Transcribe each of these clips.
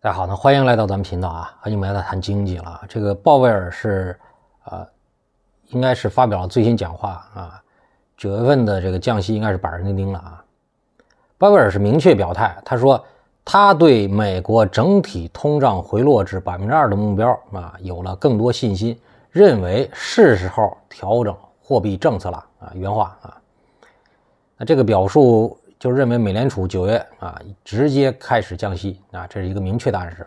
大家好，那欢迎来到咱们频道啊，好久没来谈经济了。这个鲍威尔是，呃，应该是发表了最新讲话啊，九月份的这个降息应该是板上钉钉了啊。鲍威尔是明确表态，他说他对美国整体通胀回落至百分之二的目标啊有了更多信心，认为是时候调整货币政策了啊。原话啊，那这个表述。就认为美联储九月啊直接开始降息啊，这是一个明确的暗示。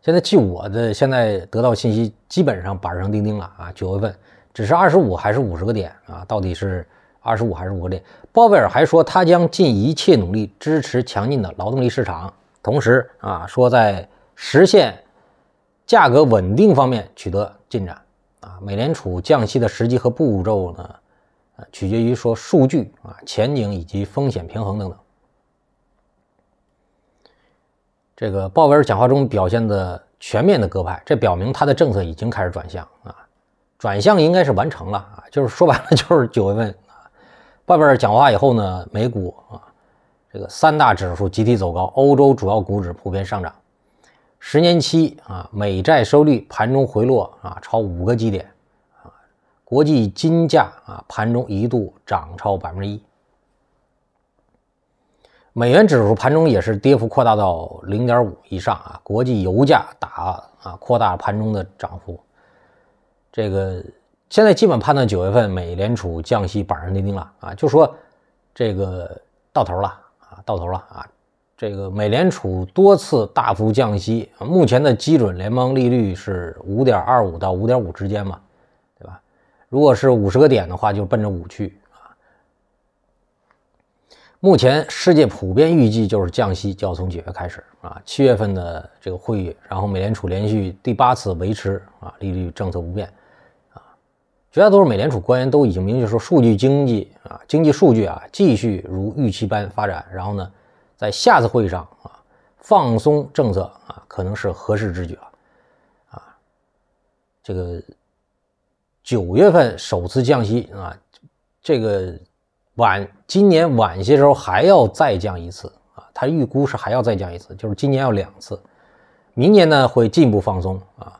现在据我的现在得到信息，基本上板上钉钉了啊，九月份只是二十五还是五十个点啊？到底是二十五还是五个点？鲍威尔还说他将尽一切努力支持强劲的劳动力市场，同时啊说在实现价格稳定方面取得进展啊。美联储降息的时机和步骤呢？啊，取决于说数据啊、前景以及风险平衡等等。这个鲍威尔讲话中表现的全面的鸽派，这表明他的政策已经开始转向啊，转向应该是完成了啊，就是说白了就是九月份鲍威尔讲话以后呢，美股啊这个三大指数集体走高，欧洲主要股指普遍上涨，十年期啊美债收率盘中回落啊，超五个基点。国际金价啊，盘中一度涨超百分之一，美元指数盘中也是跌幅扩大到零点五以上啊。国际油价打啊，扩大盘中的涨幅。这个现在基本判断九月份美联储降息板上钉钉了啊，就说这个到头了啊，到头了啊。这个美联储多次大幅降息，目前的基准联邦利率是五点二五到五点五之间嘛。如果是五十个点的话，就奔着五去啊。目前世界普遍预计就是降息，就要从几月开始啊？七月份的这个会议，然后美联储连续第八次维持啊利率政策不变啊。绝大多数美联储官员都已经明确说，数据经济啊，经济数据啊，继续如预期般发展。然后呢，在下次会议上啊，放松政策啊，可能是合适之举了啊。这个。九月份首次降息啊，这个晚今年晚些时候还要再降一次啊，他预估是还要再降一次，就是今年要两次，明年呢会进一步放松啊。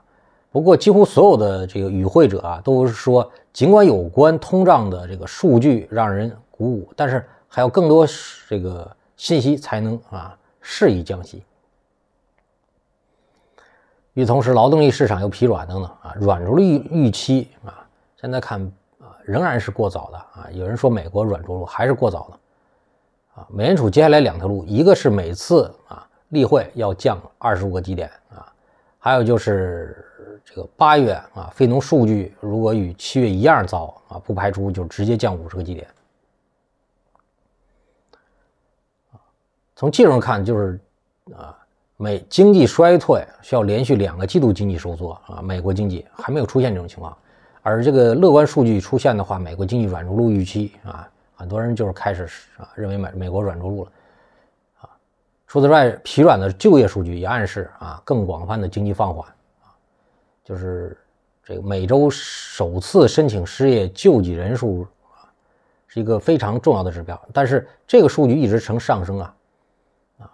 不过几乎所有的这个与会者啊都是说，尽管有关通胀的这个数据让人鼓舞，但是还有更多这个信息才能啊适宜降息。与此同时，劳动力市场又疲软等等啊，软着陆预期啊。现在看啊，仍然是过早的啊。有人说美国软着陆还是过早的啊。美联储接下来两条路，一个是每次啊例会要降二十五个基点啊，还有就是这个八月啊非农数据如果与七月一样糟啊，不排除就直接降五十个基点。从技术上看，就是啊美经济衰退需要连续两个季度经济收缩啊，美国经济还没有出现这种情况。而这个乐观数据出现的话，美国经济软着陆预期啊，很多人就是开始啊认为美美国软着陆了啊。除此之外，疲软的就业数据也暗示啊更广泛的经济放缓啊。就是这个每周首次申请失业救济人数啊是一个非常重要的指标，但是这个数据一直呈上升啊啊，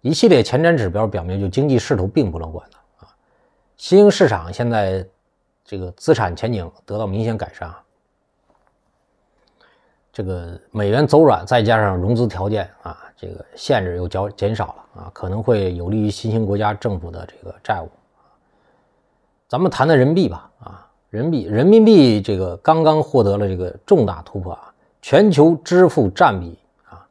一系列前瞻指标表明就经济势头并不乐观的啊。新兴市场现在。这个资产前景得到明显改善，这个美元走软，再加上融资条件啊，这个限制又较减少了啊，可能会有利于新兴国家政府的这个债务。咱们谈谈人民币吧啊，人民币人民币这个刚刚获得了这个重大突破啊，全球支付占比啊，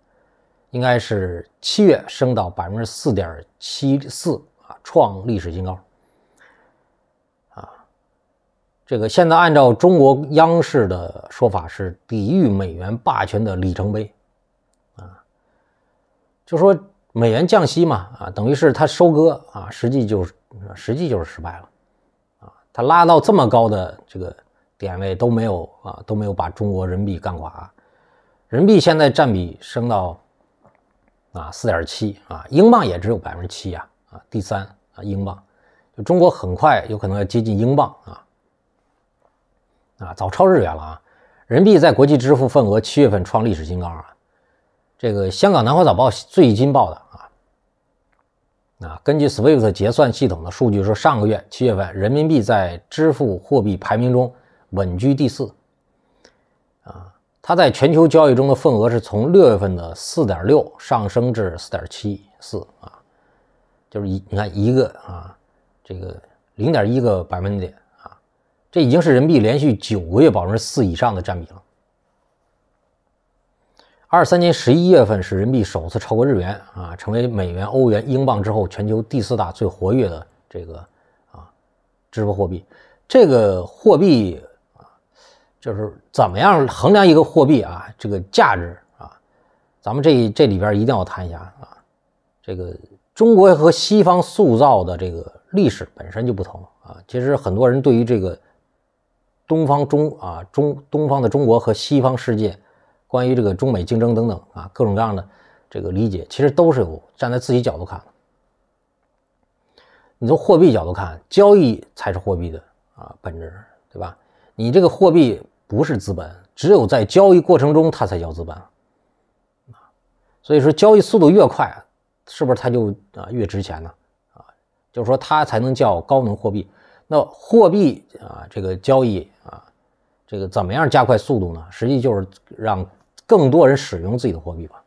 应该是七月升到百分之四点七四啊，创历史新高。这个现在按照中国央视的说法是抵御美元霸权的里程碑，啊，就说美元降息嘛，啊，等于是他收割啊，实际就是实际就是失败了，啊，他拉到这么高的这个点位都没有啊，都没有把中国人币干垮，人民币现在占比升到，啊，四点七啊，英镑也只有百分之七啊，啊，第三啊，英镑就中国很快有可能要接近英镑啊。啊，早超日元了啊！人民币在国际支付份额七月份创历史新高啊！这个香港南华早报最近报的啊，啊，根据 SWIFT 结算系统的数据说，上个月七月份人民币在支付货币排名中稳居第四啊，它在全球交易中的份额是从六月份的四点六上升至四点七四啊，就是一，你看一个啊，这个零点一个百分点。这已经是人民币连续九个月保持四以上的占比了。二三年十一月份是人民币首次超过日元啊，成为美元、欧元、英镑之后全球第四大最活跃的这个啊支付货币。这个货币啊，就是怎么样衡量一个货币啊这个价值啊，咱们这这里边一定要谈一下啊，这个中国和西方塑造的这个历史本身就不同啊。其实很多人对于这个。东方中啊中东方的中国和西方世界，关于这个中美竞争等等啊各种各样的这个理解，其实都是有站在自己角度看你从货币角度看，交易才是货币的啊本质，对吧？你这个货币不是资本，只有在交易过程中它才叫资本。啊，所以说交易速度越快，是不是它就啊越值钱呢？啊，就是说它才能叫高能货币。那货币啊，这个交易啊，这个怎么样加快速度呢？实际就是让更多人使用自己的货币吧，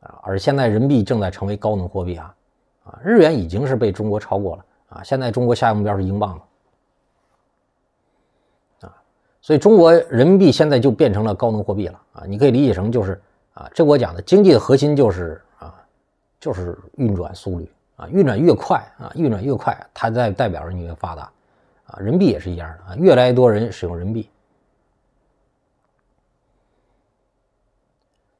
啊，而现在人民币正在成为高能货币啊，啊，日元已经是被中国超过了啊，现在中国下一个目标是英镑了，啊，所以中国人民币现在就变成了高能货币了啊，你可以理解成就是啊，这我讲的经济的核心就是啊，就是运转速率啊，运转越快啊，运转越快，它在代表着你越发达。啊，人民币也是一样的啊，越来越多人使用人民币。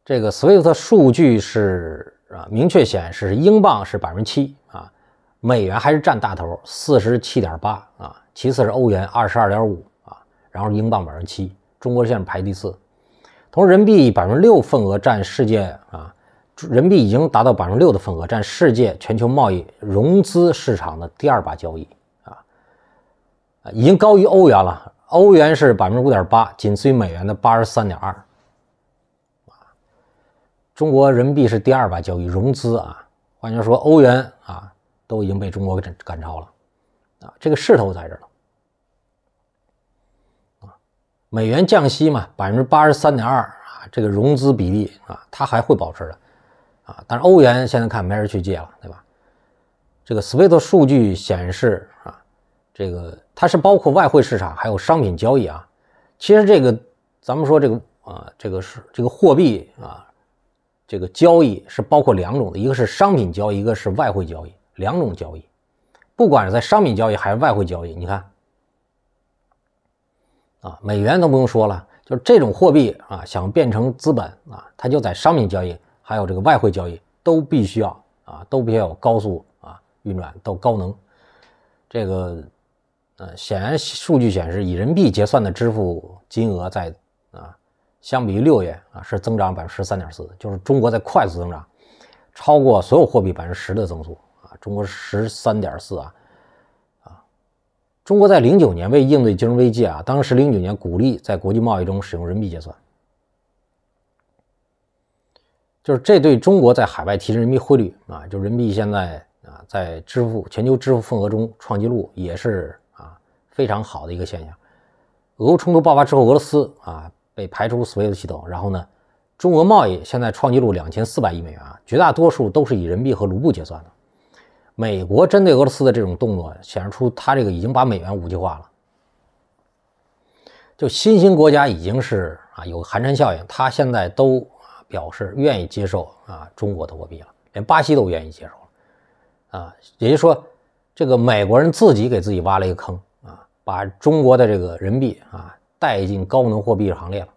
这个所有的数据是啊，明确显示英镑是百分之七啊，美元还是占大头，四十七点八啊，其次是欧元二十二点五啊，然后英镑百分之七，中国现在排第四，同时人民币百分之六份额占世界啊，人民币已经达到百分之六的份额，占世界全球贸易融资市场的第二把交易。啊，已经高于欧元了。欧元是百分之五点八，次于美元的八十三点二。啊，中国人民币是第二把交易融资啊。换句话说，欧元啊都已经被中国给赶超了。啊，这个势头在这儿了。啊，美元降息嘛，百分之八十三点二啊，这个融资比例啊，它还会保持的。啊，但是欧元现在看没人去借了，对吧？这个 SWEET 数据显示啊，这个。它是包括外汇市场，还有商品交易啊。其实这个，咱们说这个啊，这个是这个货币啊，这个交易是包括两种的，一个是商品交，易，一个是外汇交易，两种交易。不管是在商品交易还是外汇交易，你看啊，美元都不用说了，就这种货币啊，想变成资本啊，它就在商品交易，还有这个外汇交易，都必须要啊，都必须要有高速啊运转，到高能，这个。呃，显然数据显示，以人民币结算的支付金额在啊，相比于六月啊，是增长百分之十三点四，就是中国在快速增长，超过所有货币百分之十的增速啊，中国十三点四啊啊，中国在零九年为应对金融危机啊，当时零九年鼓励在国际贸易中使用人民币结算，就是这对中国在海外提升人民币汇率啊，就人民币现在啊，在支付全球支付份额中创纪录，也是。非常好的一个现象。俄乌冲突爆发之后，俄罗斯啊被排除所有的系统，然后呢，中俄贸易现在创纪录两千四百亿美元，啊，绝大多数都是以人民币和卢布结算的。美国针对俄罗斯的这种动作，显示出他这个已经把美元无器化了。就新兴国家已经是啊有寒蝉效应，他现在都表示愿意接受啊中国的货币了，连巴西都愿意接受了啊，也就是说，这个美国人自己给自己挖了一个坑。把中国的这个人民币啊带进高能货币行列了。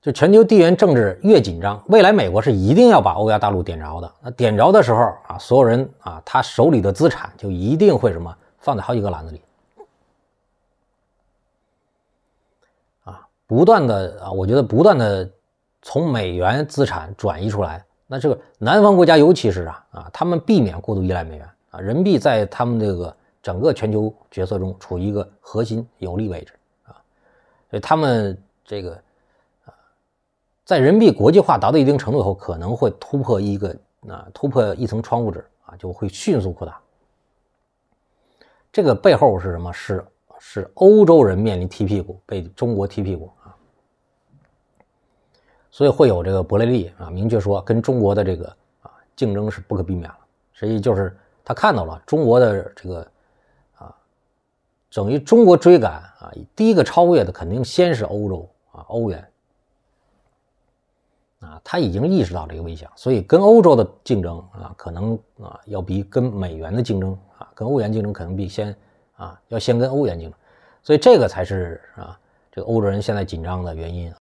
就全球地缘政治越紧张，未来美国是一定要把欧亚大陆点着的。那点着的时候啊，所有人啊，他手里的资产就一定会什么放在好几个篮子里。啊，不断的啊，我觉得不断的从美元资产转移出来。那这个南方国家尤其是啊啊，他们避免过度依赖美元啊，人民币在他们这个。整个全球角色中处于一个核心有利位置啊，所以他们这个啊，在人民币国际化达到一定程度以后，可能会突破一个啊，突破一层窗户纸啊，就会迅速扩大。这个背后是什么？是是欧洲人面临踢屁股，被中国踢屁股啊。所以会有这个伯雷利啊明确说，跟中国的这个啊竞争是不可避免了。实际就是他看到了中国的这个。等于中国追赶啊，第一个超越的肯定先是欧洲啊，欧元啊，他已经意识到这个危险，所以跟欧洲的竞争啊，可能啊要比跟美元的竞争啊，跟欧元竞争可能比先啊要先跟欧元竞争，所以这个才是啊这个欧洲人现在紧张的原因。